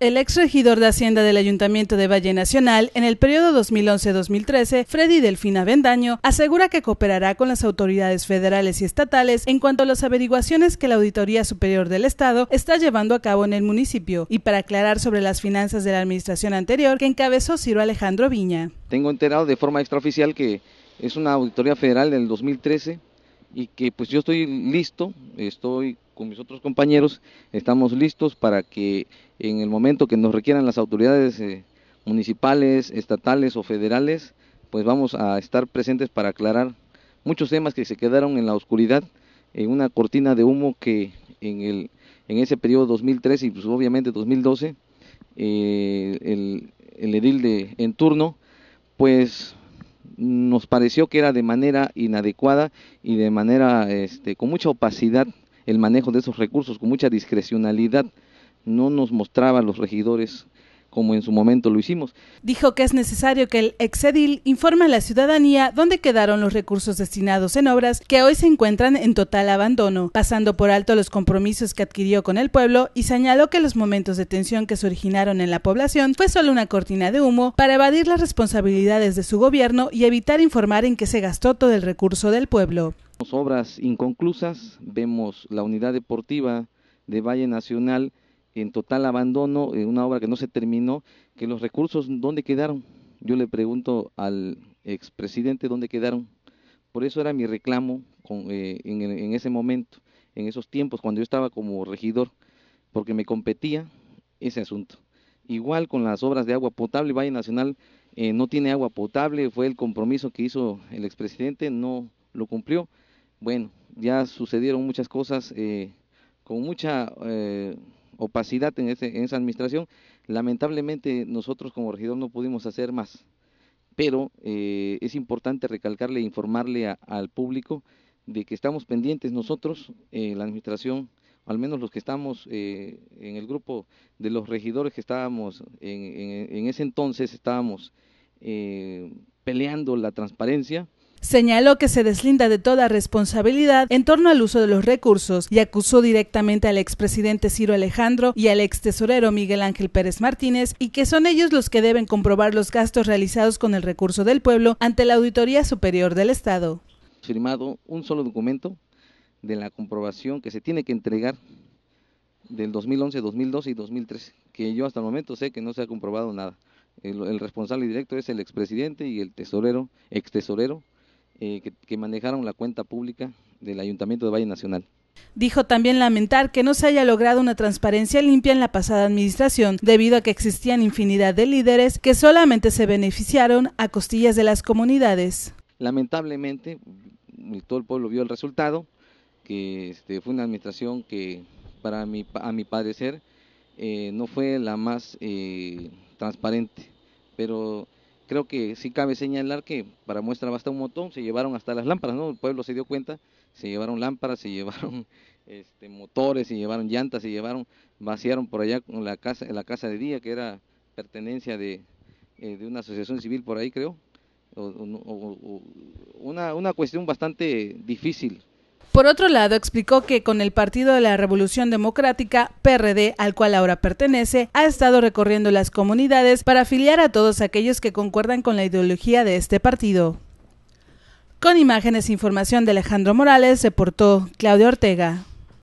El regidor de Hacienda del Ayuntamiento de Valle Nacional en el periodo 2011-2013, Freddy Delfina Bendaño, asegura que cooperará con las autoridades federales y estatales en cuanto a las averiguaciones que la Auditoría Superior del Estado está llevando a cabo en el municipio y para aclarar sobre las finanzas de la administración anterior que encabezó Ciro Alejandro Viña. Tengo enterado de forma extraoficial que es una auditoría federal del 2013 y que pues yo estoy listo, estoy con mis otros compañeros, estamos listos para que en el momento que nos requieran las autoridades eh, municipales, estatales o federales, pues vamos a estar presentes para aclarar muchos temas que se quedaron en la oscuridad, en una cortina de humo que en, el, en ese periodo 2013 y pues obviamente 2012, eh, el, el edil de en turno, pues nos pareció que era de manera inadecuada y de manera este, con mucha opacidad el manejo de esos recursos, con mucha discrecionalidad. No nos mostraba los regidores como en su momento lo hicimos. Dijo que es necesario que el exedil informe a la ciudadanía dónde quedaron los recursos destinados en obras que hoy se encuentran en total abandono, pasando por alto los compromisos que adquirió con el pueblo y señaló que los momentos de tensión que se originaron en la población fue solo una cortina de humo para evadir las responsabilidades de su gobierno y evitar informar en qué se gastó todo el recurso del pueblo. Obras inconclusas, vemos la unidad deportiva de Valle Nacional, en total abandono, en eh, una obra que no se terminó, que los recursos, ¿dónde quedaron? Yo le pregunto al expresidente, ¿dónde quedaron? Por eso era mi reclamo eh, en, ese momento, en esos tiempos, cuando yo estaba como regidor, porque me competía ese asunto. Igual con las obras de agua potable, Valle Nacional eh, no tiene agua potable, fue el compromiso que hizo el expresidente, no lo cumplió. Bueno, ya sucedieron muchas cosas con mucha opacidad en, esa administración. Lamentablemente nosotros como regidor no pudimos hacer más, pero eh, es importante recalcarle e informarle al público de que estamos pendientes nosotros, eh, la administración, al menos los que estamos eh, en el grupo de los regidores que estábamos en, en ese entonces, estábamos eh, peleando la transparencia, Señaló que se deslinda de toda responsabilidad en torno al uso de los recursos y acusó directamente al expresidente Ciro Alejandro y al ex tesorero Miguel Ángel Pérez Martínez y que son ellos los que deben comprobar los gastos realizados con el recurso del pueblo ante la Auditoría Superior del Estado. Firmado un solo documento de la comprobación que se tiene que entregar del 2011, 2012 y 2013, que yo hasta el momento sé que no se ha comprobado nada. El, responsable directo es el expresidente y el tesorero, ex tesorero eh, que, manejaron la cuenta pública del Ayuntamiento de Valle Nacional. Dijo también lamentar que no se haya logrado una transparencia limpia en la pasada administración, debido a que existían infinidad de líderes que solamente se beneficiaron a costillas de las comunidades. Lamentablemente, todo el pueblo vio el resultado, que este, fue una administración que, para a mi parecer, eh, no fue la más eh, transparente, pero creo que sí cabe señalar que para muestra basta un montón, se llevaron hasta las lámparas, ¿no? El pueblo se dio cuenta, se llevaron lámparas, se llevaron este, motores, se llevaron llantas, se llevaron, vaciaron por allá con la casa, la casa de día, que era pertenencia de, eh, una asociación civil por ahí, creo. una, una cuestión bastante difícil por otro lado, explicó que con el Partido de la Revolución Democrática, PRD, al cual ahora pertenece, ha estado recorriendo las comunidades para afiliar a todos aquellos que concuerdan con la ideología de este partido. Con imágenes e información de Alejandro Morales, reportó Claudio Ortega.